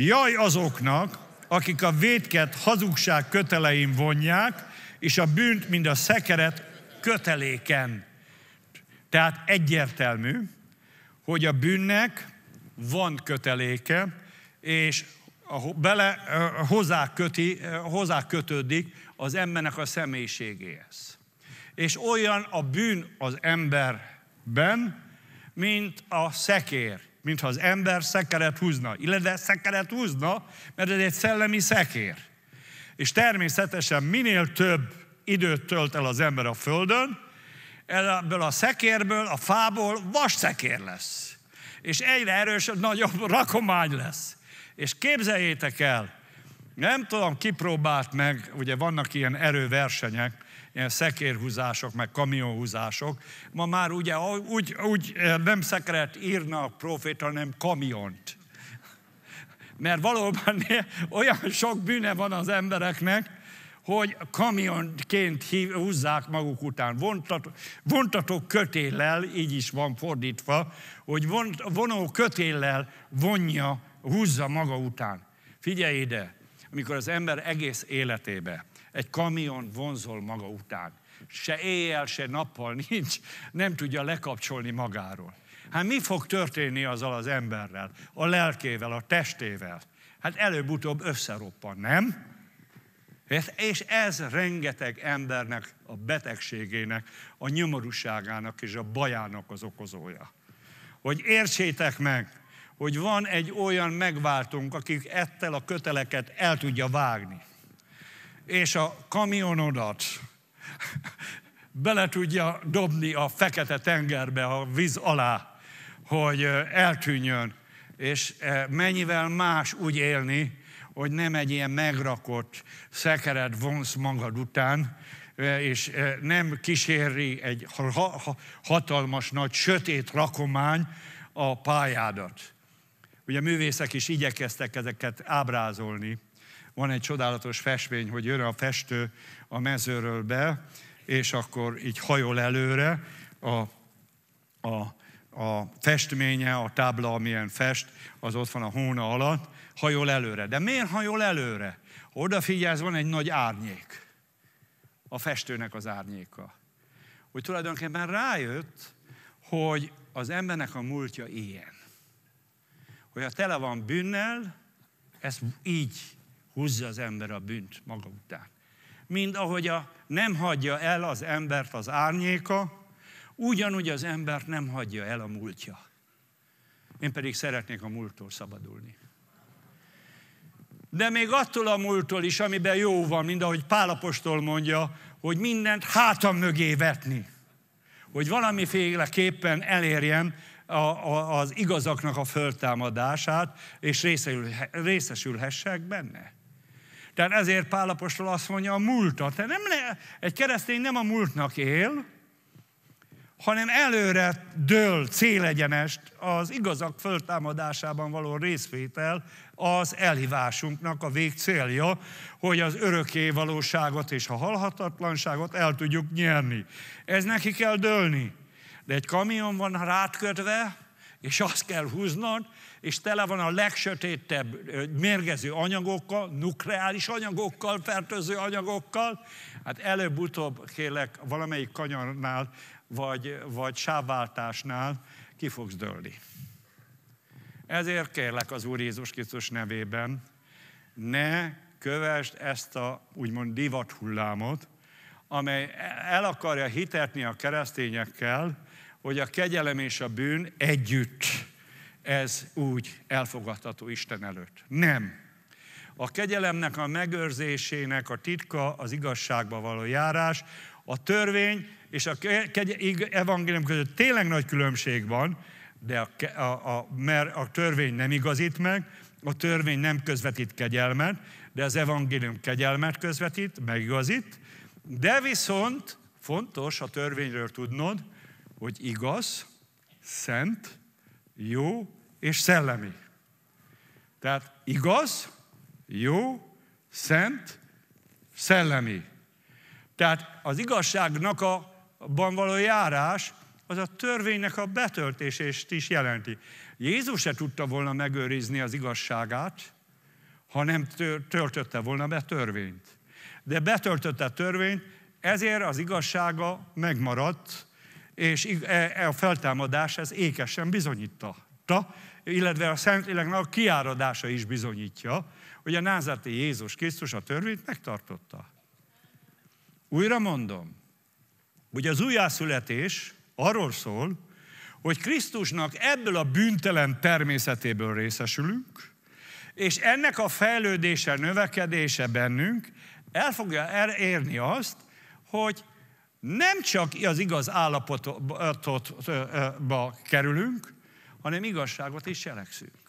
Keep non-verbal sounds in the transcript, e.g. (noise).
Jaj azoknak, akik a védket hazugság kötelein vonják, és a bűnt, mint a szekeret köteléken. Tehát egyértelmű, hogy a bűnnek van köteléke, és bele hozzá, köti, hozzá kötődik az embernek a személyiségéhez. És olyan a bűn az emberben, mint a szekér mintha az ember szekeret húzna. Illetve szekeret húzna, mert ez egy szellemi szekér. És természetesen minél több időt tölt el az ember a földön, ebből a szekérből, a fából vas szekér lesz. És egyre erősebb, nagyobb rakomány lesz. És képzeljétek el, nem tudom, kipróbált meg, ugye vannak ilyen erőversenyek, ilyen szekérhúzások, meg kamionhúzások. Ma már ugye úgy, úgy eh, nem szekeret a profét, hanem kamiont. Mert valóban (laughs) olyan sok bűne van az embereknek, hogy kamionként hív, húzzák maguk után. Vontató, vontató kötéllel, így is van fordítva, hogy von, vonó kötéllel vonja, húzza maga után. Figyelj ide, amikor az ember egész életébe egy kamion vonzol maga után. Se éjjel, se nappal nincs, nem tudja lekapcsolni magáról. Hát mi fog történni azzal az emberrel, a lelkével, a testével? Hát előbb-utóbb összeroppan, nem? És ez rengeteg embernek, a betegségének, a nyomorúságának és a bajának az okozója. Hogy értsétek meg, hogy van egy olyan megváltunk, akik ettel a köteleket el tudja vágni. És a kamionodat (laughs) bele tudja dobni a fekete tengerbe, a víz alá, hogy eltűnjön. És mennyivel más úgy élni, hogy nem egy ilyen megrakott szekered vonsz magad után, és nem kíséri egy hatalmas nagy sötét rakomány a pályádat. Ugye a művészek is igyekeztek ezeket ábrázolni. Van egy csodálatos festmény, hogy jön a festő a mezőről be, és akkor így hajol előre a, a, a festménye, a tábla, amilyen fest, az ott van a hóna alatt, hajol előre. De miért hajol előre? Odafigyelsz, van egy nagy árnyék. A festőnek az árnyéka. Hogy tulajdonképpen rájött, hogy az embernek a múltja ilyen hogyha tele van bűnnel, ezt így húzza az ember a bűnt maga után. Mind ahogy a, nem hagyja el az embert az árnyéka, ugyanúgy az embert nem hagyja el a múltja. Én pedig szeretnék a múlttól szabadulni. De még attól a múlttól is, amiben jó van, mint ahogy Pálapostól mondja, hogy mindent hátam mögé vetni. Hogy valamiféleképpen elérjem a, a, az igazaknak a föltámadását, és részesül, részesülhessek benne. Tehát ezért Pálapostól azt mondja, a múltat. Te nem le, egy keresztény nem a múltnak él, hanem előre dől célegyenest az igazak föltámadásában való részvétel az elhívásunknak a végcélja, hogy az örökké valóságot és a halhatatlanságot el tudjuk nyerni. Ez neki kell dőlni de egy kamion van rátkötve, és azt kell húznod, és tele van a legsötétebb mérgező anyagokkal, nukleáris anyagokkal, fertőző anyagokkal. Hát előbb-utóbb, kérlek, valamelyik kanyarnál, vagy, vagy sávváltásnál ki fogsz dőlni. Ezért kérlek az Úr Jézus Krisztus nevében, ne kövesd ezt a úgymond divat hullámot, amely el akarja hitetni a keresztényekkel, hogy a kegyelem és a bűn együtt ez úgy elfogadható Isten előtt. Nem. A kegyelemnek a megőrzésének a titka az igazságba való járás, a törvény és a evangélium között tényleg nagy különbség van, de a, a, a, mert a törvény nem igazít meg, a törvény nem közvetít kegyelmet, de az evangélium kegyelmet közvetít, megigazít, de viszont fontos a törvényről tudnod, hogy igaz, szent, jó és szellemi. Tehát igaz, jó, szent, szellemi. Tehát az igazságnak a ban való járás, az a törvénynek a betöltését is jelenti. Jézus se tudta volna megőrizni az igazságát, ha nem töltötte volna be törvényt. De betöltötte a törvényt, ezért az igazsága megmaradt, és e, e, a feltámadás ez ékesen bizonyítta, illetve a Szentléleknek a kiáradása is bizonyítja, hogy a názárti Jézus Krisztus a törvényt megtartotta. Újra mondom, hogy az újjászületés arról szól, hogy Krisztusnak ebből a bűntelen természetéből részesülünk, és ennek a fejlődése, növekedése bennünk el fogja er- érni azt, hogy nem csak az igaz állapotba kerülünk, hanem igazságot is cselekszünk.